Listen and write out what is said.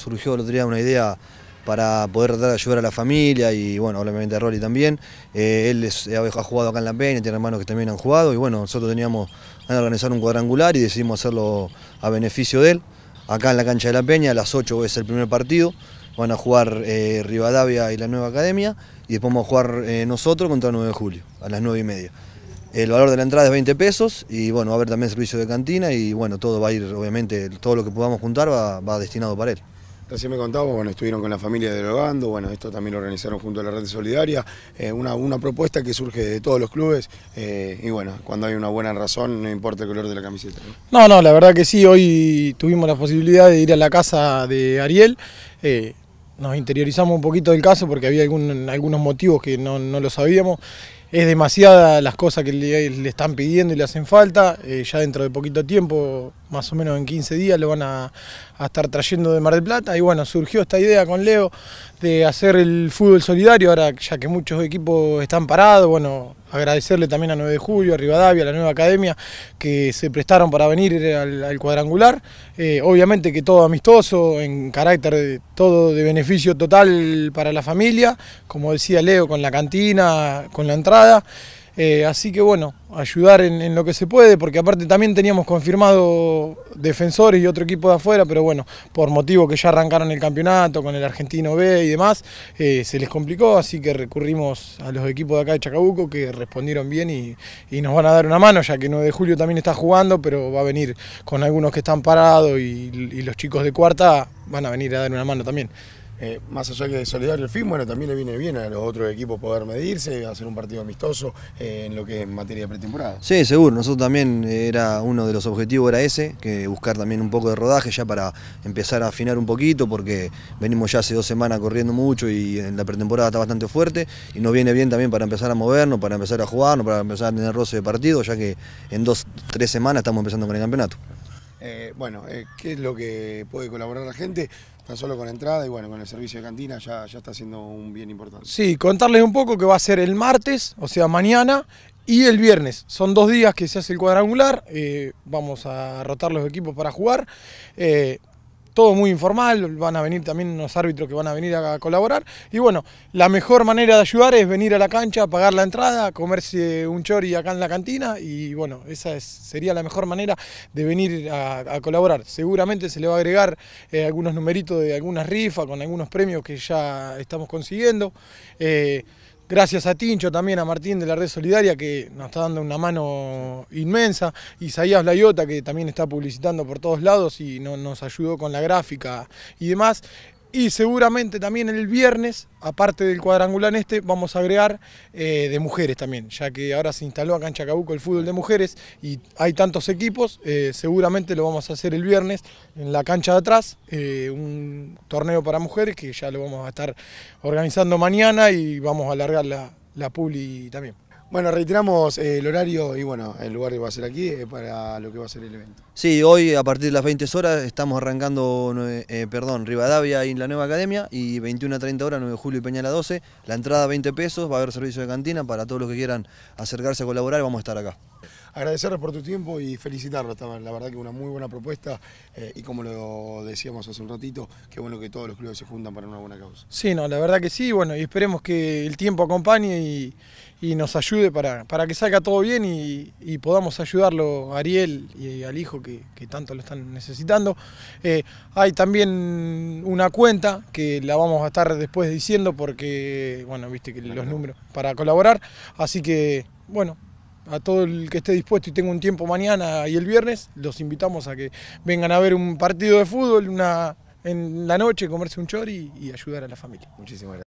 Surgió el otro día una idea para poder ayudar a la familia y bueno, obviamente a Rory también. Eh, él ha jugado acá en la Peña, tiene hermanos que también han jugado y bueno, nosotros teníamos que organizar un cuadrangular y decidimos hacerlo a beneficio de él. Acá en la cancha de la Peña, a las 8 es el primer partido, van a jugar eh, Rivadavia y la Nueva Academia y después vamos a jugar eh, nosotros contra el 9 de julio, a las 9 y media. El valor de la entrada es 20 pesos y bueno, va a haber también servicio de cantina y bueno, todo va a ir, obviamente, todo lo que podamos juntar va destinado para él. Recién me contaba bueno, estuvieron con la familia derogando, bueno, esto también lo organizaron junto a la Red Solidaria, eh, una, una, propuesta que surge de todos los clubes eh, y bueno, cuando hay una buena razón, no importa el color de la camiseta. ¿no? no, la verdad que sí, hoy tuvimos la posibilidad de ir a la casa de Ariel, eh, nos interiorizamos un poquito del caso porque había algún, algunos motivos que no, no lo sabíamos es demasiada las cosas que le, están pidiendo y le hacen falta. Eh, ya dentro de poquito tiempo, más o menos en 15 días, lo van a, a, estar trayendo de Mar del Plata. Y bueno, surgió esta idea con Leo de hacer el fútbol solidario, ahora ya que muchos equipos están parados, bueno, agradecerle también a 9 de Julio, a Rivadavia, a la nueva academia, que se prestaron para venir al, cuadrangular. Eh, obviamente que todo amistoso, en carácter de, todo de beneficio total para la familia, como decía Leo, con la cantina, con la entrada. Eh, así que bueno, ayudar en, lo que se puede, porque aparte también teníamos confirmado defensores y otro equipo de afuera, pero bueno, por motivo que ya arrancaron el campeonato con el argentino B y demás, eh, se les complicó, así que recurrimos a los equipos de acá de Chacabuco que respondieron bien y, nos van a dar una mano, ya que 9 de julio también está jugando, pero va a venir con algunos que están parados y los chicos de cuarta van a venir a dar una mano también. Eh, más allá que de Solidario el fin, bueno, también le viene bien a los otros equipos poder medirse, hacer un partido amistoso eh, en lo que es materia de pretemporada. Sí, seguro, nosotros también eh, era uno de los objetivos era ese, que buscar también un poco de rodaje ya para empezar a afinar un poquito, porque venimos ya hace dos semanas corriendo mucho y en la pretemporada está bastante fuerte, y nos viene bien también para empezar a movernos, para empezar a jugarnos, para empezar a tener roce de partido, ya que en dos, tres semanas estamos empezando con el campeonato. Eh, bueno, eh, ¿qué es lo que puede colaborar la gente? Tan solo con entrada y bueno, con el servicio de cantina ya, ya está siendo un bien importante. Sí, contarles un poco que va a ser el martes, o sea, mañana, y el viernes. Son dos días que se hace el cuadrangular, eh, vamos a rotar los equipos para jugar todo muy informal, van a venir también unos árbitros que van a venir a colaborar. Y bueno, la mejor manera de ayudar es venir a la cancha, pagar la entrada, comerse un chori acá en la cantina y bueno, esa sería la mejor manera de venir a, colaborar. Seguramente se le va a agregar eh, algunos numeritos de algunas rifas, con algunos premios que ya estamos consiguiendo. Eh, Gracias a Tincho, también a Martín de la Red Solidaria, que nos está dando una mano inmensa. y Isaías Laiota, que también está publicitando por todos lados y nos ayudó con la gráfica y demás. Y seguramente también el viernes, aparte del cuadrangular este, vamos a agregar eh, de mujeres también, ya que ahora se instaló a Cancha Cabuco el fútbol de mujeres y hay tantos equipos, eh, seguramente lo vamos a hacer el viernes en la cancha de atrás, eh, un torneo para mujeres que ya lo vamos a estar organizando mañana y vamos a alargar la, la también. Bueno, reiteramos eh, el horario y bueno, el lugar que va a ser aquí eh, para lo que va a ser el evento. Sí, hoy a partir de las 20 horas estamos arrancando, eh, perdón, Rivadavia y la nueva academia y 21 a 30 horas, 9 de julio y peñala 12. La entrada 20 pesos, va a haber servicio de cantina para todos los que quieran acercarse a colaborar, vamos a estar acá agradecerle por tu tiempo y felicitarlo. La verdad que una muy buena propuesta eh, y como lo decíamos hace un ratito, qué bueno que todos los clubes se juntan para una buena causa. Sí, no, la verdad que sí, bueno, y esperemos que el tiempo acompañe y, nos ayude para, para, que salga todo bien y, podamos ayudarlo a Ariel y al hijo que, tanto lo están necesitando. Eh, hay también una cuenta que la vamos a estar después diciendo porque, bueno, viste que los números para colaborar, así que, bueno, a todo el que esté dispuesto y tenga un tiempo mañana y el viernes, los invitamos a que vengan a ver un partido de fútbol una, en la noche, comerse un chori y, y ayudar a la familia. Muchísimas gracias.